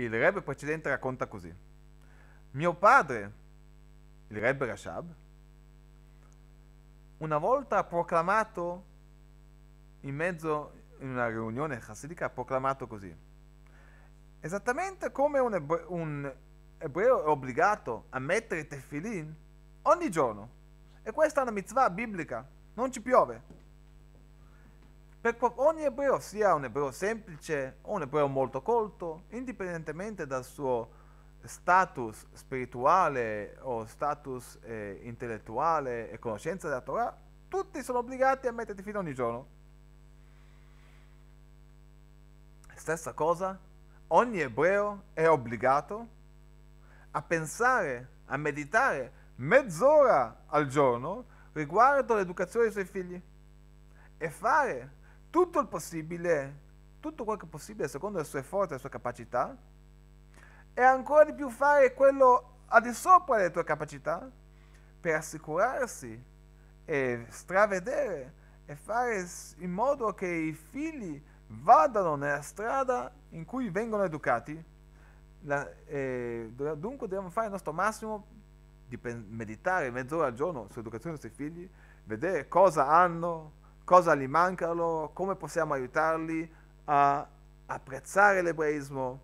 Il Rebbe precedente racconta così. Mio padre, il Rebbe Rashab, una volta ha proclamato in mezzo in una riunione chassidica ha proclamato così esattamente come un, ebre- un ebreo è obbligato a mettere tefillin ogni giorno e questa è una mitzvah biblica non ci piove per ogni ebreo sia un ebreo semplice o un ebreo molto colto, indipendentemente dal suo status spirituale o status eh, intellettuale e conoscenza della Torah, tutti sono obbligati a metterti fine ogni giorno. Stessa cosa, ogni ebreo è obbligato a pensare, a meditare mezz'ora al giorno riguardo l'educazione dei suoi figli e fare tutto il possibile, tutto quel che è possibile secondo le sue forze e le sue capacità, e ancora di più fare quello al di sopra delle tue capacità per assicurarsi e stravedere e fare in modo che i figli vadano nella strada in cui vengono educati. La, eh, dunque dobbiamo fare il nostro massimo di meditare mezz'ora al giorno sull'educazione dei nostri figli, vedere cosa hanno, cosa gli manca loro, come possiamo aiutarli a apprezzare l'ebraismo,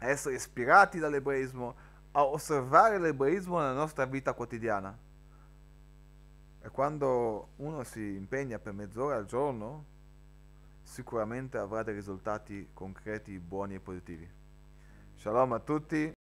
a essere ispirati dall'ebraismo, a osservare l'ebraismo nella nostra vita quotidiana. E quando uno si impegna per mezz'ora al giorno, sicuramente avrà dei risultati concreti, buoni e positivi. Shalom a tutti.